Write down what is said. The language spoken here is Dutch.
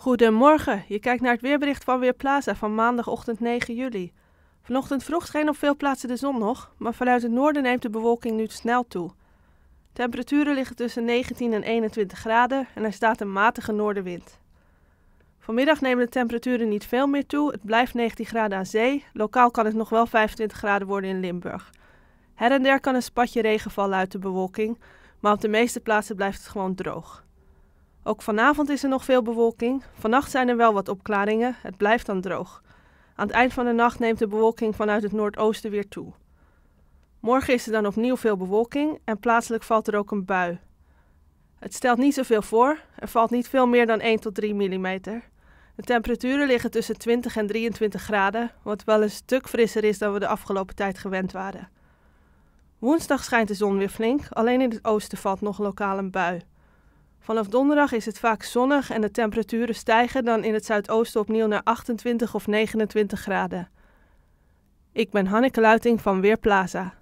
Goedemorgen, je kijkt naar het weerbericht van Weerplaza van maandagochtend 9 juli. Vanochtend vroeg scheen op veel plaatsen de zon nog, maar vanuit het noorden neemt de bewolking nu snel toe. Temperaturen liggen tussen 19 en 21 graden en er staat een matige noordenwind. Vanmiddag nemen de temperaturen niet veel meer toe, het blijft 19 graden aan zee, lokaal kan het nog wel 25 graden worden in Limburg. Her en der kan een spatje regen vallen uit de bewolking, maar op de meeste plaatsen blijft het gewoon droog. Ook vanavond is er nog veel bewolking. Vannacht zijn er wel wat opklaringen. Het blijft dan droog. Aan het eind van de nacht neemt de bewolking vanuit het noordoosten weer toe. Morgen is er dan opnieuw veel bewolking en plaatselijk valt er ook een bui. Het stelt niet zoveel voor, er valt niet veel meer dan 1 tot 3 mm. De temperaturen liggen tussen 20 en 23 graden, wat wel een stuk frisser is dan we de afgelopen tijd gewend waren. Woensdag schijnt de zon weer flink, alleen in het oosten valt nog lokaal een bui. Vanaf donderdag is het vaak zonnig en de temperaturen stijgen dan in het zuidoosten opnieuw naar 28 of 29 graden. Ik ben Hanneke Luiting van Weerplaza.